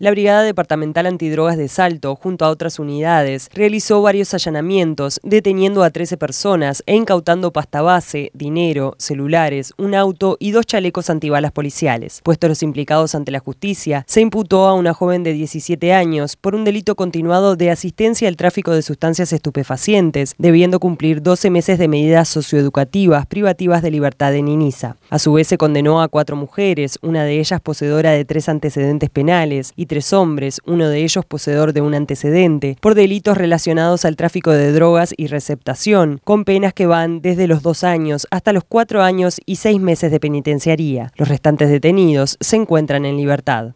La Brigada Departamental Antidrogas de Salto, junto a otras unidades, realizó varios allanamientos, deteniendo a 13 personas e incautando pasta base, dinero, celulares, un auto y dos chalecos antibalas policiales. Puesto los implicados ante la justicia, se imputó a una joven de 17 años por un delito continuado de asistencia al tráfico de sustancias estupefacientes, debiendo cumplir 12 meses de medidas socioeducativas privativas de libertad en Inisa. A su vez se condenó a cuatro mujeres, una de ellas poseedora de tres antecedentes penales, y tres hombres, uno de ellos poseedor de un antecedente, por delitos relacionados al tráfico de drogas y receptación, con penas que van desde los dos años hasta los cuatro años y seis meses de penitenciaría. Los restantes detenidos se encuentran en libertad.